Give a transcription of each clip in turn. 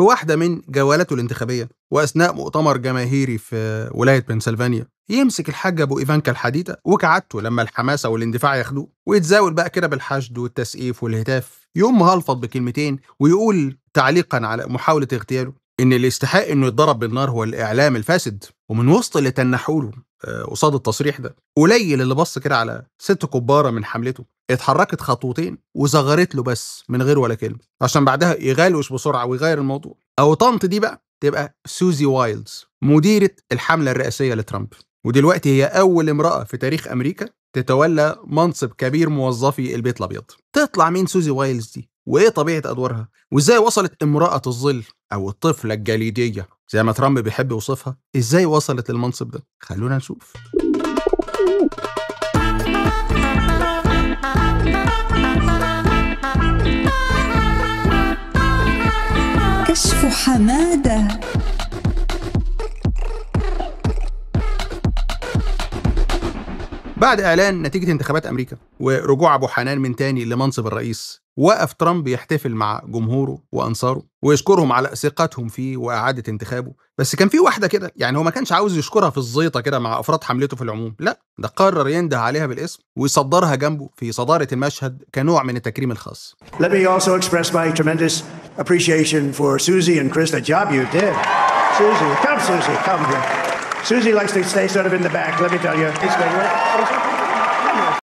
في واحدة من جولاته الانتخابية وأثناء مؤتمر جماهيري في ولاية بنسلفانيا يمسك الحاج أبو إيفانكا الحديدة وكعادته لما الحماسة والاندفاع ياخدوه ويتزاول بقى كده بالحشد والتسقيف والهتاف يقوم مهلفط بكلمتين ويقول تعليقا على محاولة اغتياله إن اللي يستحق إنه يتضرب بالنار هو الإعلام الفاسد ومن وسط اللي تنحوله آه، قصاد التصريح ده قليل اللي بص كده على ست كبارة من حملته اتحركت خطوتين وصغرت له بس من غير ولا كلمه عشان بعدها يغلوش بسرعه ويغير الموضوع او طنط دي بقى تبقى سوزي وايلدز مديره الحمله الرئاسيه لترامب ودلوقتي هي اول امراه في تاريخ امريكا تتولى منصب كبير موظفي البيت الابيض تطلع مين سوزي وايلز دي وايه طبيعه ادوارها وازاي وصلت امراه الظل او الطفله الجليديه زي ما ترامب بيحب يوصفها ازاي وصلت للمنصب ده خلونا نشوف يصف حماده بعد اعلان نتيجه انتخابات امريكا ورجوع ابو حنان من تاني لمنصب الرئيس وقف ترامب يحتفل مع جمهوره وانصاره ويشكرهم على ثقتهم فيه واعاده انتخابه بس كان في واحده كده يعني هو ما كانش عاوز يشكرها في الزيطه كده مع افراد حملته في العموم لا ده قرر ينده عليها بالاسم ويصدرها جنبه في صداره المشهد كنوع من التكريم الخاص Let me also express my tremendous appreciation for Susie and Chris. The job you did. Susie, come, Susie, come here. Susie likes to stay sort of in the back, let me tell you.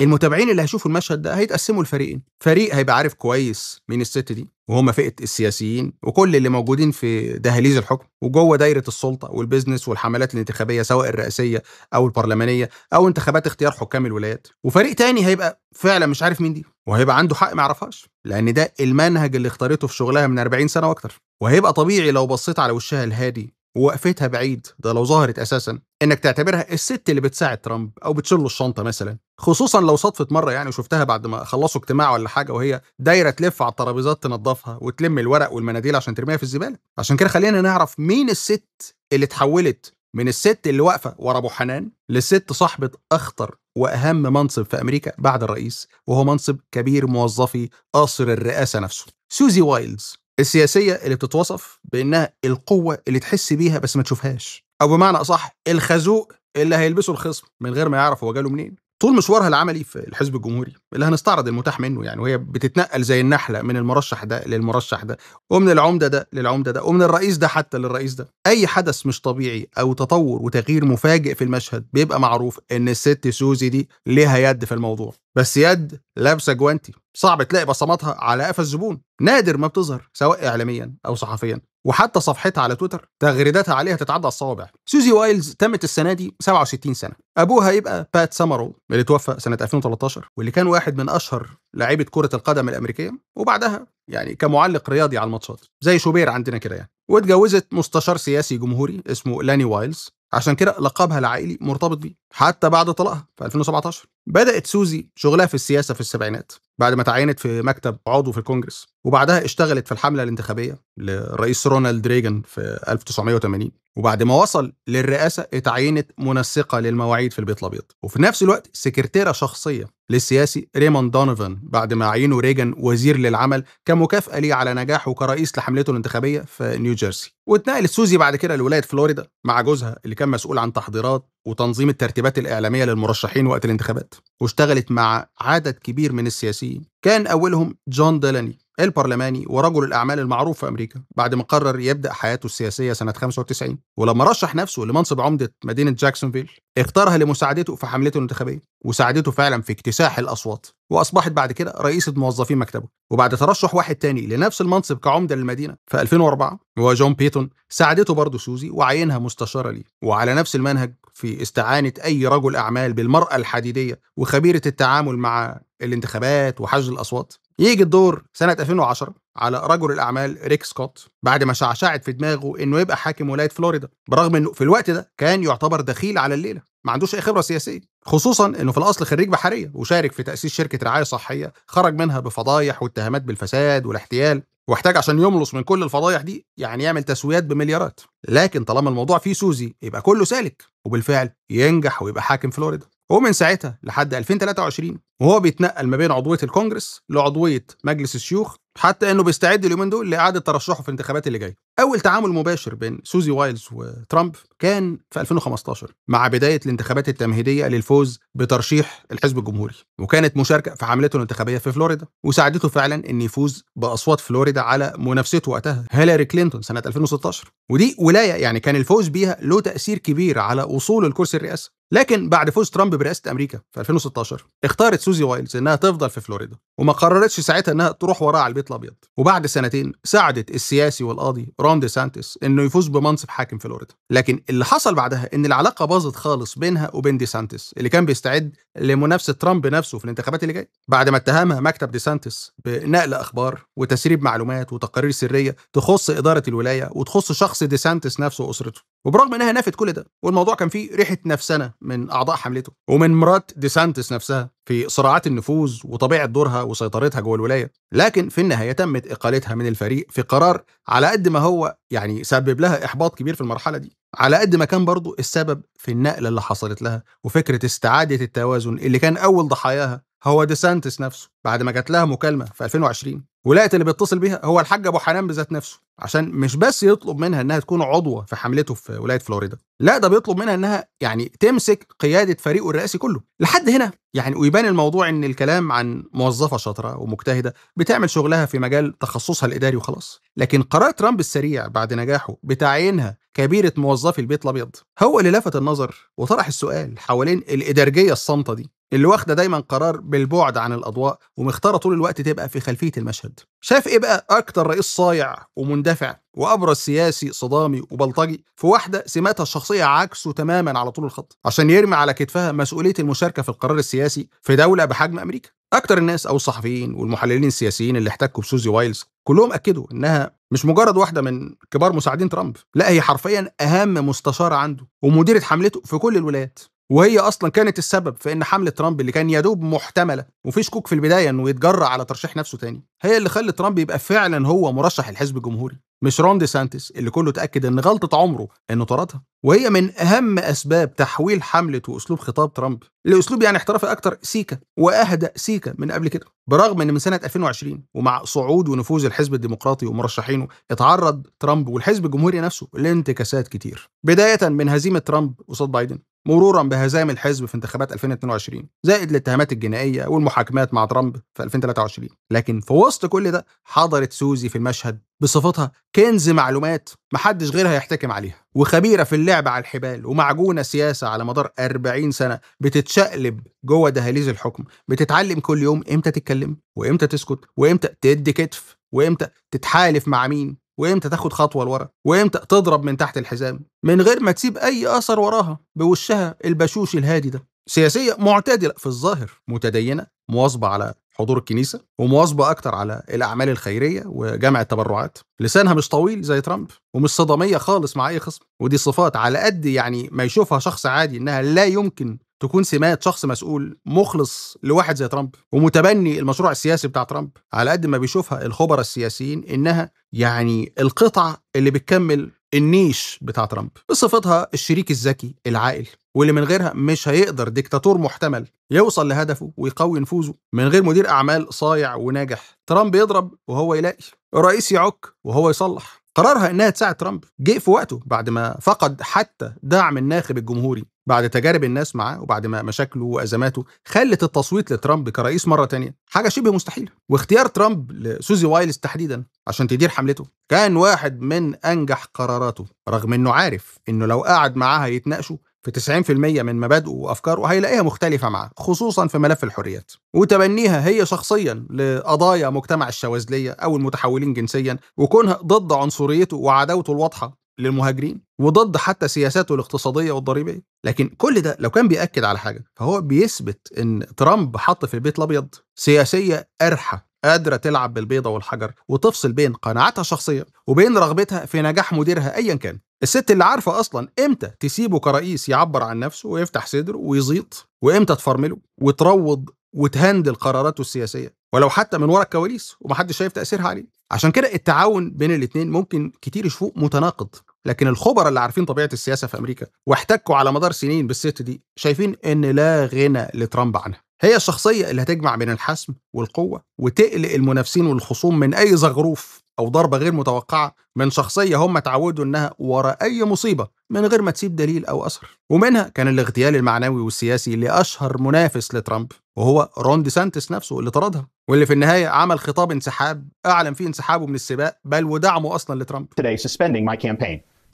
المتابعين اللي هيشوفوا المشهد ده هيتقسموا لفريقين فريق هيبقى عارف كويس مين الست دي وهما فئه السياسيين وكل اللي موجودين في دهاليز الحكم وجوه دايره السلطه والبيزنس والحملات الانتخابيه سواء الرئاسيه او البرلمانيه او انتخابات اختيار حكام الولايات وفريق تاني هيبقى فعلا مش عارف مين دي وهيبقى عنده حق ما يعرفهاش لان ده المنهج اللي اختارته في شغلها من 40 سنه واكتر وهيبقى طبيعي لو بصيت على وشها الهادي ووقفتها بعيد ده لو ظهرت اساسا انك تعتبرها الست اللي بتساعد ترامب او بتشيل له الشنطه مثلا خصوصا لو صدفت مره يعني وشفتها بعد ما خلصوا اجتماع ولا حاجه وهي دايره تلف على الترابيزات تنظفها وتلم الورق والمناديل عشان ترميها في الزباله عشان كده خلينا نعرف مين الست اللي اتحولت من الست اللي واقفه ورا ابو حنان لست صاحبه اخطر واهم منصب في امريكا بعد الرئيس وهو منصب كبير موظفي قاصر الرئاسه نفسه سوزي وايلز السياسيه اللي بتتوصف بانها القوه اللي تحس بيها بس ما تشوفهاش او بمعنى اصح الخازوق اللي هيلبسه الخصم من غير ما يعرف هو جاله منين طول مشوارها العملي في الحزب الجمهوري اللي هنستعرض المتاح منه يعني وهي بتتنقل زي النحله من المرشح ده للمرشح ده ومن العمده ده للعمده ده ومن الرئيس ده حتى للرئيس ده اي حدث مش طبيعي او تطور وتغيير مفاجئ في المشهد بيبقى معروف ان الست سوزي دي ليها يد في الموضوع بس يد لابسه جوانتي صعب تلاقي بصماتها على قفا الزبون نادر ما بتظهر سواء اعلاميا او صحفيا وحتى صفحتها على تويتر تغريداتها عليها تتعدى الصوابع سوزي وايلز تمت السنه دي 67 سنه ابوها يبقى بات سامرو اللي توفى سنه 2013 واللي كان واحد من اشهر لاعيبه كره القدم الامريكيه وبعدها يعني كمعلق رياضي على الماتشات زي شوبير عندنا كده يعني واتجوزت مستشار سياسي جمهوري اسمه لاني وايلز عشان كده لقبها العائلي مرتبط بيه حتى بعد طلاقها في 2017 بدأت سوزي شغلها في السياسة في السبعينات بعد ما تعينت في مكتب عضو في الكونجرس وبعدها اشتغلت في الحملة الانتخابية للرئيس رونالد ريجن في 1980 وبعد ما وصل للرئاسة اتعينت منسقة للمواعيد في البيت الأبيض وفي نفس الوقت سكرتيرة شخصية للسياسي ريمون دونيفان بعد ما عينه ريجن وزير للعمل كمكافأة ليه على نجاحه كرئيس لحملته الانتخابية في نيوجيرسي واتنقلت سوزي بعد كده لولاية فلوريدا مع جوزها اللي كان مسؤول عن تحضيرات وتنظيم الترتيبات الإعلامية للمرشحين وقت الانتخابات واشتغلت مع عدد كبير من السياسيين كان أولهم جون ديلاني البرلماني ورجل الأعمال المعروف في أمريكا بعد ما قرر يبدأ حياته السياسية سنة 95 ولما رشح نفسه لمنصب عمدة مدينة جاكسونفيل اختارها لمساعدته في حملته الانتخابية وساعدته فعلا في اكتساح الأصوات وأصبحت بعد كده رئيسة موظفين مكتبه وبعد ترشح واحد تاني لنفس المنصب كعمدة للمدينة في 2004 جون بيتون ساعدته برضه سوزي وعينها مستشارة ليه وعلى نفس المنهج في استعانة أي رجل أعمال بالمرأة الحديدية وخبيرة التعامل مع الانتخابات وحشد الأصوات يجي الدور سنة 2010 على رجل الأعمال ريك سكوت بعد ما شعشعت في دماغه إنه يبقى حاكم ولاية فلوريدا برغم إنه في الوقت ده كان يعتبر دخيل على الليلة ما عندوش أي خبرة سياسية خصوصا إنه في الأصل خريج بحرية وشارك في تأسيس شركة رعاية صحية خرج منها بفضايح واتهامات بالفساد والاحتيال واحتاج عشان يملص من كل الفضايح دي يعني يعمل تسويات بمليارات لكن طالما الموضوع فيه سوزي يبقى كله سالك وبالفعل ينجح ويبقى حاكم فلوريدا ومن ساعتها لحد 2023 وهو بيتنقل ما بين عضويه الكونجرس لعضويه مجلس الشيوخ حتى انه بيستعد اليومين دول لاعاده ترشحه في الانتخابات اللي جايه. اول تعامل مباشر بين سوزي وايلز وترامب كان في 2015 مع بدايه الانتخابات التمهيديه للفوز بترشيح الحزب الجمهوري، وكانت مشاركه في حملته الانتخابيه في فلوريدا، وساعدته فعلا ان يفوز باصوات فلوريدا على منافسته وقتها هيلاري كلينتون سنه 2016، ودي ولايه يعني كان الفوز بيها له تاثير كبير على وصول الكرسي الرئاسي، لكن بعد فوز ترامب برئاسه امريكا في 2016 اختارت سوزي وايلز انها تفضل في فلوريدا وما قررتش ساعتها انها تروح وراه على البيت الابيض وبعد سنتين ساعدت السياسي والقاضي رون دي سانتس انه يفوز بمنصب حاكم فلوريدا لكن اللي حصل بعدها ان العلاقه باظت خالص بينها وبين دي سانتس اللي كان بيستعد لمنافسه ترامب نفسه في الانتخابات اللي جايه بعد ما اتهمها مكتب دي سانتس بنقل اخبار وتسريب معلومات وتقارير سريه تخص اداره الولايه وتخص شخص دي سانتس نفسه واسرته وبرغم انها نفت كل ده والموضوع كان فيه ريحه نفسنا من اعضاء حملته ومن مرات ديسانتس نفسها في صراعات النفوذ وطبيعه دورها وسيطرتها جوه الولايه لكن في النهايه تمت اقالتها من الفريق في قرار على قد ما هو يعني سبب لها احباط كبير في المرحله دي على قد ما كان برضه السبب في النقله اللي حصلت لها وفكره استعاده التوازن اللي كان اول ضحاياها هو ديسانتس نفسه بعد ما جات لها مكالمه في 2020 ولقت اللي بيتصل بيها هو الحاج ابو حنان بذات نفسه عشان مش بس يطلب منها انها تكون عضوه في حملته في ولايه فلوريدا لا ده بيطلب منها انها يعني تمسك قياده فريقه الرئاسي كله لحد هنا يعني ويبان الموضوع ان الكلام عن موظفه شاطره ومجتهده بتعمل شغلها في مجال تخصصها الاداري وخلاص لكن قرار ترامب السريع بعد نجاحه بتعيينها كبيره موظفي البيت الابيض هو اللي لفت النظر وطرح السؤال حوالين الادارجيه الصامته دي اللي واخده دايما قرار بالبعد عن الاضواء ومختاره طول الوقت تبقى في خلفيه المشهد شاف ايه بقى اكتر رئيس صايع ومندفع وابرز سياسي صدامي وبلطجي في واحده سماتها الشخصيه عكسه تماما على طول الخط عشان يرمي على كتفها مسؤوليه المشاركه في القرار السياسي في دوله بحجم امريكا اكتر الناس او الصحفيين والمحللين السياسيين اللي احتكوا بسوزي وايلز كلهم اكدوا انها مش مجرد واحده من كبار مساعدين ترامب لا هي حرفيا اهم مستشاره عنده ومديره حملته في كل الولايات وهي اصلا كانت السبب في ان حمله ترامب اللي كان يدوب محتمله وفي شكوك في البدايه انه يتجرأ على ترشيح نفسه تاني هي اللي خلت ترامب يبقى فعلا هو مرشح الحزب الجمهوري مش رون دي سانتس اللي كله اتاكد ان غلطه عمره انه طردها وهي من اهم اسباب تحويل حمله واسلوب خطاب ترامب لاسلوب يعني احترافي اكتر سيكا واهدى سيكا من قبل كده برغم ان من سنه 2020 ومع صعود ونفوذ الحزب الديمقراطي ومرشحينه اتعرض ترامب والحزب الجمهوري نفسه لانتكاسات كتير بدايه من هزيمه ترامب قصاد بايدن مرورا بهزائم الحزب في انتخابات 2022 زائد الاتهامات الجنائيه والمحاكمات مع ترامب في 2023 لكن في وسط كل ده حضرت سوزي في المشهد بصفتها كنز معلومات محدش غيرها يحتكم عليها وخبيره في اللعب على الحبال ومعجونه سياسه على مدار 40 سنه بتتشقلب جوه دهاليز الحكم بتتعلم كل يوم امتى تتكلم وامتى تسكت وامتى تدي كتف وامتى تتحالف مع مين وامتى تاخد خطوه لورا وامتى تضرب من تحت الحزام من غير ما تسيب اي اثر وراها بوشها البشوش الهادي ده سياسيه معتدله في الظاهر متدينه مواظبه على حضور الكنيسه ومواظبه اكتر على الاعمال الخيريه وجمع التبرعات لسانها مش طويل زي ترامب ومش صداميه خالص مع اي خصم ودي صفات على قد يعني ما يشوفها شخص عادي انها لا يمكن تكون سمات شخص مسؤول مخلص لواحد زي ترامب ومتبني المشروع السياسي بتاع ترامب على قد ما بيشوفها الخبراء السياسيين انها يعني القطعه اللي بتكمل النيش بتاع ترامب بصفتها الشريك الذكي العاقل واللي من غيرها مش هيقدر ديكتاتور محتمل يوصل لهدفه ويقوي نفوذه من غير مدير اعمال صايع وناجح ترامب يضرب وهو يلاقي الرئيس يعك وهو يصلح قرارها انها تساعد ترامب جه في وقته بعد ما فقد حتى دعم الناخب الجمهوري بعد تجارب الناس معاه وبعد ما مشاكله وازماته خلت التصويت لترامب كرئيس مره تانية حاجه شبه مستحيله واختيار ترامب لسوزي وايلز تحديدا عشان تدير حملته كان واحد من انجح قراراته رغم انه عارف انه لو قعد معاها يتناقشوا في 90% من مبادئه وافكاره هيلاقيها مختلفه معاه خصوصا في ملف الحريات وتبنيها هي شخصيا لقضايا مجتمع الشواذليه او المتحولين جنسيا وكونها ضد عنصريته وعداوته الواضحه للمهاجرين وضد حتى سياساته الاقتصاديه والضريبيه لكن كل ده لو كان بياكد على حاجه فهو بيثبت ان ترامب حط في البيت الابيض سياسيه قرحه قادره تلعب بالبيضه والحجر وتفصل بين قناعاتها الشخصيه وبين رغبتها في نجاح مديرها ايا كان الست اللي عارفه اصلا امتى تسيبه كرئيس يعبر عن نفسه ويفتح صدره ويزيط وامتى تفرمله وتروض وتهندل قراراته السياسيه ولو حتى من ورا الكواليس ومحدش شايف تاثيرها عليه عشان كده التعاون بين الاثنين ممكن كتير يشوفوه متناقض لكن الخبراء اللي عارفين طبيعه السياسه في امريكا واحتكوا على مدار سنين بالست دي شايفين ان لا غنى لترامب عنها هي الشخصيه اللي هتجمع بين الحسم والقوه وتقلق المنافسين والخصوم من اي زغروف او ضربه غير متوقعه من شخصيه هم اتعودوا انها وراء اي مصيبه من غير ما تسيب دليل او اثر ومنها كان الاغتيال المعنوي والسياسي لاشهر منافس لترامب وهو رون دي سانتس نفسه اللي طردها واللي في النهايه عمل خطاب انسحاب اعلن فيه انسحابه من السباق بل ودعمه اصلا لترامب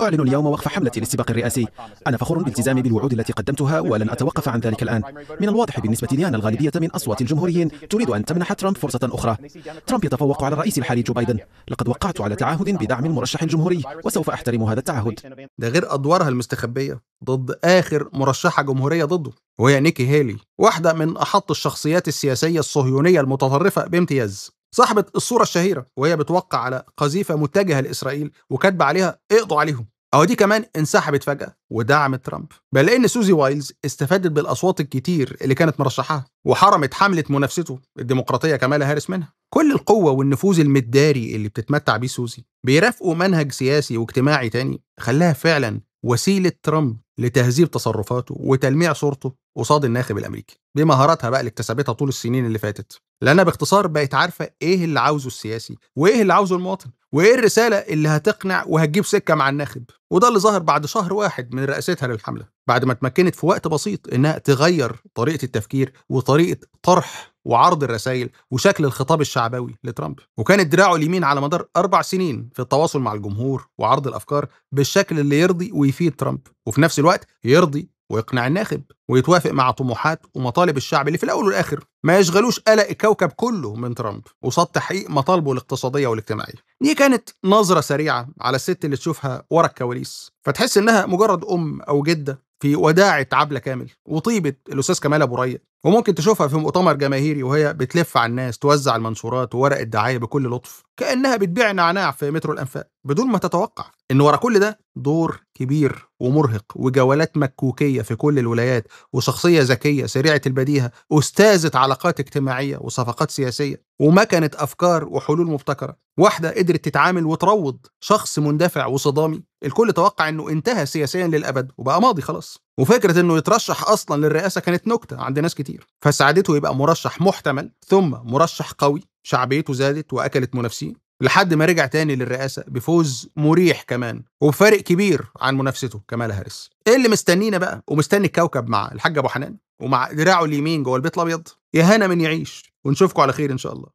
أعلن اليوم وقف حملتي للسباق الرئاسي أنا فخور بالتزامي بالوعود التي قدمتها ولن أتوقف عن ذلك الآن من الواضح بالنسبة لي أن الغالبية من أصوات الجمهوريين تريد أن تمنح ترامب فرصة أخرى ترامب يتفوق على الرئيس الحالي جو بايدن لقد وقعت على تعهد بدعم المرشح الجمهوري وسوف أحترم هذا التعهد ده غير أدوارها المستخبية ضد آخر مرشحة جمهورية ضده وهي نيكي هيلي واحدة من أحط الشخصيات السياسية الصهيونية المتطرفة بامتياز صاحبة الصورة الشهيرة وهي بتوقع على قذيفة متجهة لإسرائيل وكاتبة عليها اقضوا عليهم أو دي كمان انسحبت فجأة ودعمت ترامب بل لان سوزي وايلز استفادت بالأصوات الكتير اللي كانت مرشحاها وحرمت حملة منافسته الديمقراطية كمالا هاريس منها كل القوة والنفوذ المداري اللي بتتمتع بيه سوزي بيرافقوا منهج سياسي واجتماعي تاني خلاها فعلا وسيلة ترامب لتهذيب تصرفاته وتلميع صورته قصاد الناخب الامريكي بمهاراتها بقى اللي اكتسبتها طول السنين اللي فاتت لانها باختصار بقت عارفه ايه اللي عاوزه السياسي وايه اللي عاوزه المواطن وايه الرساله اللي هتقنع وهتجيب سكه مع الناخب وده اللي ظهر بعد شهر واحد من رئاستها للحمله بعد ما اتمكنت في وقت بسيط انها تغير طريقه التفكير وطريقه طرح وعرض الرسائل وشكل الخطاب الشعبوي لترامب وكانت دراعه اليمين على مدار أربع سنين في التواصل مع الجمهور وعرض الأفكار بالشكل اللي يرضي ويفيد ترامب وفي نفس الوقت يرضي ويقنع الناخب ويتوافق مع طموحات ومطالب الشعب اللي في الاول والاخر ما يشغلوش قلق الكوكب كله من ترامب وصد تحقيق مطالبه الاقتصاديه والاجتماعيه. دي كانت نظره سريعه على الست اللي تشوفها ورا الكواليس فتحس انها مجرد ام او جده في وداعة عبلة كامل وطيبة الأستاذ كمال أبو ريا وممكن تشوفها في مؤتمر جماهيري وهي بتلف على الناس توزع المنشورات وورق الدعاية بكل لطف كأنها بتبيع نعناع في مترو الأنفاق بدون ما تتوقع إن ورا كل ده دور كبير ومرهق وجولات مكوكية في كل الولايات وشخصية ذكية سريعة البديهة أستاذة علاقات اجتماعية وصفقات سياسية ومكنة أفكار وحلول مبتكرة واحدة قدرت تتعامل وتروض شخص مندفع وصدامي الكل توقع انه انتهى سياسيا للابد وبقى ماضي خلاص وفكرة انه يترشح اصلا للرئاسة كانت نكتة عند ناس كتير فساعدته يبقى مرشح محتمل ثم مرشح قوي شعبيته زادت واكلت منافسين لحد ما رجع تاني للرئاسة بفوز مريح كمان وبفارق كبير عن منافسته كمال هاريس ايه اللي مستنينا بقى ومستني الكوكب مع الحاج ابو حنان ومع دراعه اليمين جوه البيت الابيض يا هنا من يعيش ونشوفكم على خير ان شاء الله